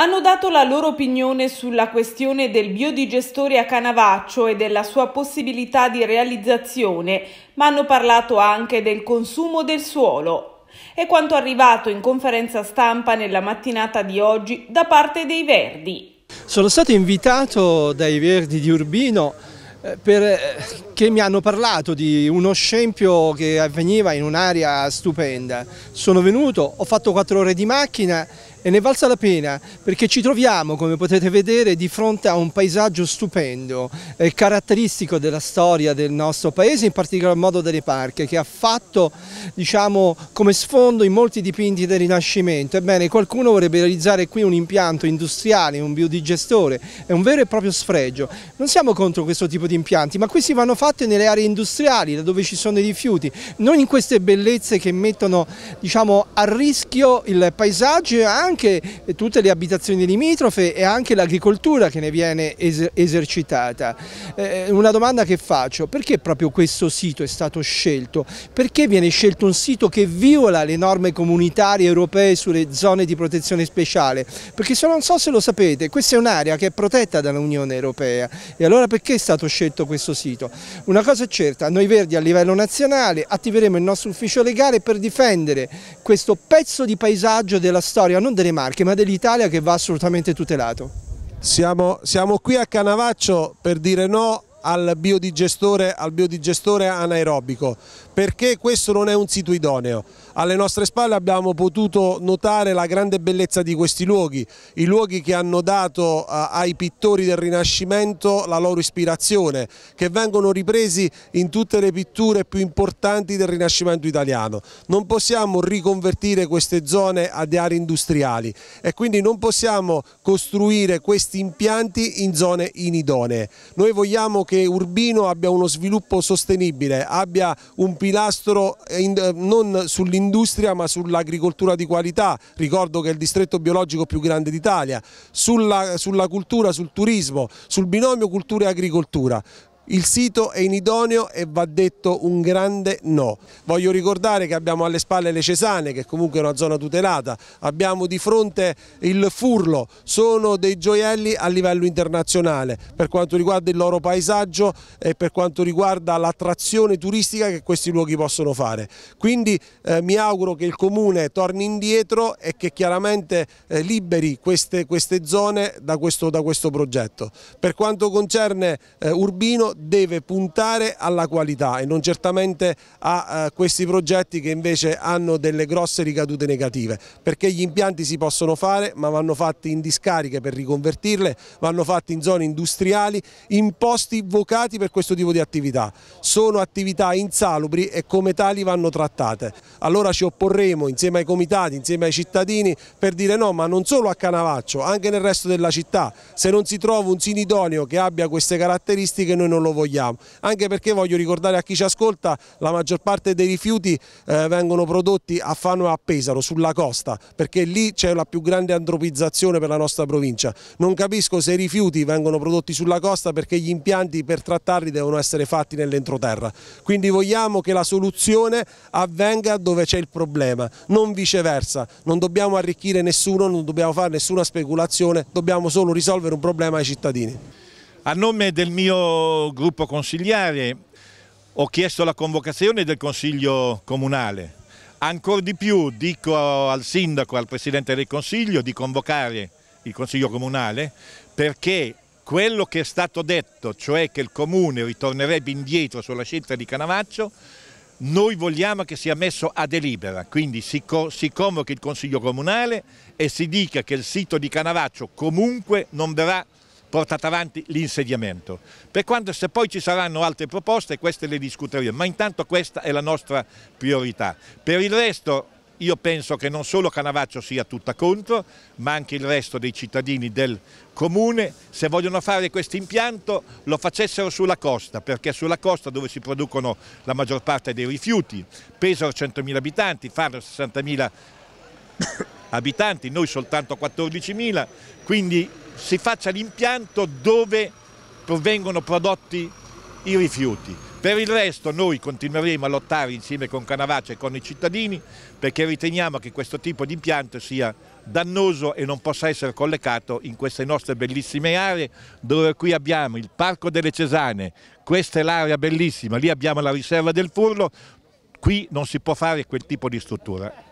hanno dato la loro opinione sulla questione del biodigestore a Canavaccio e della sua possibilità di realizzazione, ma hanno parlato anche del consumo del suolo. È quanto arrivato in conferenza stampa nella mattinata di oggi da parte dei Verdi. Sono stato invitato dai Verdi di Urbino eh, perché eh, mi hanno parlato di uno scempio che avveniva in un'area stupenda. Sono venuto, ho fatto quattro ore di macchina e ne è valsa la pena perché ci troviamo, come potete vedere, di fronte a un paesaggio stupendo, eh, caratteristico della storia del nostro paese, in particolar modo delle parche, che ha fatto diciamo, come sfondo in molti dipinti del Rinascimento. Ebbene, qualcuno vorrebbe realizzare qui un impianto industriale, un biodigestore, è un vero e proprio sfregio. Non siamo contro questo tipo di impianti, ma questi vanno fatti nelle aree industriali, da dove ci sono i rifiuti, non in queste bellezze che mettono diciamo, a rischio il paesaggio e anche anche tutte le abitazioni limitrofe e anche l'agricoltura che ne viene es esercitata. Eh, una domanda che faccio, perché proprio questo sito è stato scelto? Perché viene scelto un sito che viola le norme comunitarie europee sulle zone di protezione speciale? Perché se non so se lo sapete, questa è un'area che è protetta dall'Unione Europea e allora perché è stato scelto questo sito? Una cosa è certa, noi Verdi a livello nazionale attiveremo il nostro ufficio legale per difendere questo pezzo di paesaggio della storia, non delle Marche ma dell'Italia che va assolutamente tutelato. Siamo, siamo qui a Canavaccio per dire no al biodigestore, al biodigestore anaerobico perché questo non è un sito idoneo alle nostre spalle abbiamo potuto notare la grande bellezza di questi luoghi, i luoghi che hanno dato eh, ai pittori del Rinascimento la loro ispirazione, che vengono ripresi in tutte le pitture più importanti del Rinascimento italiano. Non possiamo riconvertire queste zone ad aree industriali e quindi non possiamo costruire questi impianti in zone inidonee. Noi vogliamo che Urbino abbia uno sviluppo sostenibile, abbia un pilastro eh, non sull'interno sull'industria ma sull'agricoltura di qualità, ricordo che è il distretto biologico più grande d'Italia, sulla, sulla cultura, sul turismo, sul binomio cultura e agricoltura. Il sito è inidoneo e va detto un grande no. Voglio ricordare che abbiamo alle spalle le Cesane, che comunque è una zona tutelata, abbiamo di fronte il Furlo, sono dei gioielli a livello internazionale per quanto riguarda il loro paesaggio e per quanto riguarda l'attrazione turistica che questi luoghi possono fare. Quindi eh, mi auguro che il Comune torni indietro e che chiaramente eh, liberi queste, queste zone da questo, da questo, progetto. Per quanto concerne eh, Urbino deve puntare alla qualità e non certamente a eh, questi progetti che invece hanno delle grosse ricadute negative, perché gli impianti si possono fare ma vanno fatti in discariche per riconvertirle, vanno fatti in zone industriali, in posti vocati per questo tipo di attività. Sono attività insalubri e come tali vanno trattate. Allora ci opporremo insieme ai comitati, insieme ai cittadini per dire no ma non solo a Canavaccio, anche nel resto della città, se non si trova un sinidonio che abbia queste caratteristiche noi non lo lo vogliamo, anche perché voglio ricordare a chi ci ascolta la maggior parte dei rifiuti eh, vengono prodotti a Fano e a Pesaro, sulla costa, perché lì c'è la più grande antropizzazione per la nostra provincia. Non capisco se i rifiuti vengono prodotti sulla costa perché gli impianti per trattarli devono essere fatti nell'entroterra, quindi vogliamo che la soluzione avvenga dove c'è il problema, non viceversa, non dobbiamo arricchire nessuno, non dobbiamo fare nessuna speculazione, dobbiamo solo risolvere un problema ai cittadini. A nome del mio gruppo consigliare ho chiesto la convocazione del Consiglio Comunale. Ancora di più dico al Sindaco, al Presidente del Consiglio di convocare il Consiglio Comunale perché quello che è stato detto, cioè che il Comune ritornerebbe indietro sulla scelta di Canavaccio, noi vogliamo che sia messo a delibera, quindi si, co si, convochi il Consiglio Comunale e si dica che il sito di Canavaccio comunque non verrà portato avanti l'insediamento. Per quanto se poi ci saranno altre proposte queste le discuteremo, ma intanto questa è la nostra priorità. Per il resto io penso che non solo Canavaccio sia tutta contro, ma anche il resto dei cittadini del comune, se vogliono fare questo impianto lo facessero sulla costa, perché è sulla costa dove si producono la maggior parte dei rifiuti, pesano 100.000 abitanti, fanno 60.000 abitanti, noi soltanto 14.000, quindi si faccia l'impianto dove vengono prodotti i rifiuti. Per il resto noi continueremo a lottare insieme con Canavace e con i cittadini perché riteniamo che questo tipo di impianto sia dannoso e non possa essere collegato in queste nostre bellissime aree dove qui abbiamo il Parco delle Cesane, questa è l'area bellissima, lì abbiamo la riserva del Furlo, qui non si può fare quel tipo di struttura.